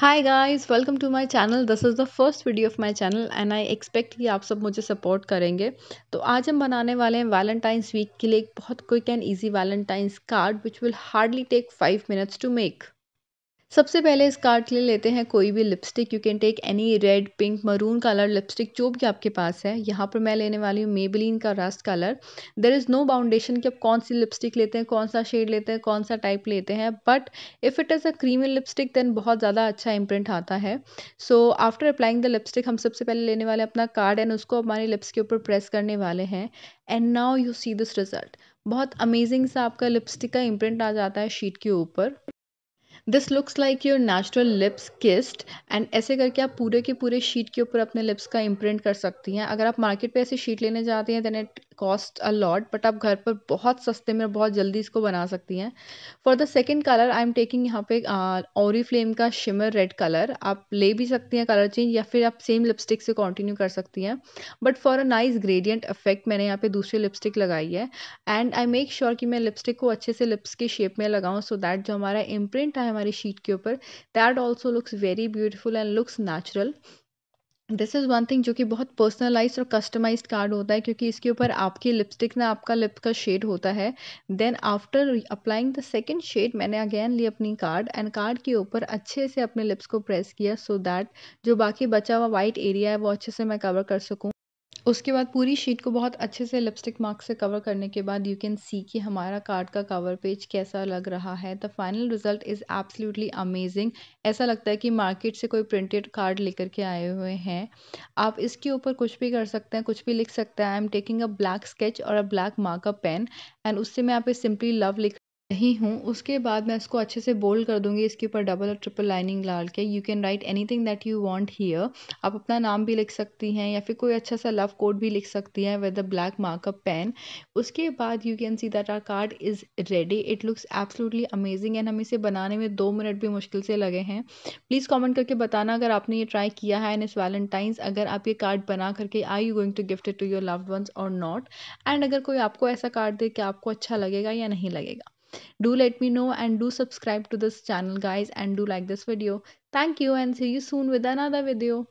hi guys welcome to my channel this is the first video of my channel and I expect कि आप सब मुझे support करेंगे तो आज हम बनाने वाले हैं वैलेंटाइंस वीक के लिए एक बहुत quick and easy Valentine's card which will hardly take five minutes to make सबसे पहले इस कार्ड के लिए लेते हैं कोई भी lipstick you can take any red pink maroon colour lipstick जो भी आपके पास है यहाँ पर मैं लेने वाली हूँ मेबलिन का rust colour there is no boundation कि आप कौन सी लिपस्टिक लेते हैं कौन सा शेड लेते हैं कौन सा टाइप लेते हैं but if it is a creamy lipstick then बहुत ज़्यादा अच्छा इम्प्रिंट आता है so after applying the lipstick हम सबसे पहले लेने वाले अपना कार्ड एंड उसको हमारे लिप्स के ऊपर प्रेस करने वाले हैं and now you see this result बहुत अमेजिंग सा आपका लिपस्टिक का इम्प्रिंट आ जाता है शीट के ऊपर this looks like your natural lips kissed and ऐसे करके आप पूरे के पूरे शीट के ऊपर अपने लिप्स का इम्प्रिंट कर सकती हैं अगर आप मार्केट पे ऐसी शीट लेने जाती हैं then it cost a lot but आप घर पर बहुत सस्ते में बहुत जल्दी इसको बना सकती हैं for the second colour I am taking यहाँ पे ओरी फ्लेम का शिमर रेड कलर आप ले भी सकती हैं कलर चेंज या फिर आप सेम लिपस्टिक से कंटिन्यू कर सकती हैं but for a nice gradient effect मैंने यहाँ पे दूसरी लिपस्टिक लगाई है एंड आई मेक श्योर कि मैं लिपस्टिक को अच्छे से लिप्स के शेप में लगाऊँ सो दैट जो हमारा इम्प्रिंट है हमारी शीट के ऊपर that also looks very beautiful and looks natural this is one thing जो कि बहुत पर्सनलाइज और कस्टमाइज कार्ड होता है क्योंकि इसके ऊपर आपकी लिपस्टिक ना आपका लिप का शेड होता है then after applying the second shade मैंने अगेन ली अपनी कार्ड एंड कार्ड के ऊपर अच्छे से अपने लिप्स को प्रेस किया सो दैट जो बाकी बचा हुआ वाइट एरिया है वो अच्छे से मैं कवर कर सकूँ उसके बाद पूरी शीट को बहुत अच्छे से लिपस्टिक मार्क से कवर करने के बाद यू कैन सी कि हमारा कार्ड का कवर पेज कैसा लग रहा है the final result is absolutely amazing ऐसा लगता है कि मार्केट से कोई प्रिंटेड कार्ड लेकर के आए हुए हैं आप इसके ऊपर कुछ भी कर सकते हैं कुछ भी लिख सकते हैं I am taking a black sketch और a black markup pen and उससे मैं यहाँ पे सिंपली लव लिख रही हूँ उसके बाद मैं उसको अच्छे से बोल्ड कर दूँगी इसके ऊपर डबल और ट्रिपल लाइनिंग डाल के you can write anything that you want here आप अपना नाम भी लिख सकती हैं या फिर कोई अच्छा सा लव कोड भी लिख सकती हैं with a black markup pen उसके बाद you can see that our card is ready it looks absolutely amazing and हम इसे बनाने में दो मिनट भी मुश्किल से लगे हैं प्लीज़ कॉमेंट करके बताना अगर आपने ये ट्राई किया है एंड इस वैलेंटाइंस अगर आप ये कार्ड बना करके I you going to gift it to your loved ones और नॉट एंड अगर कोई आपको ऐसा कार्ड दे कि आपको अच्छा लगेगा या नहीं लगेगा do let me know and do subscribe to this channel guys and do like this video thank you and see you soon with another video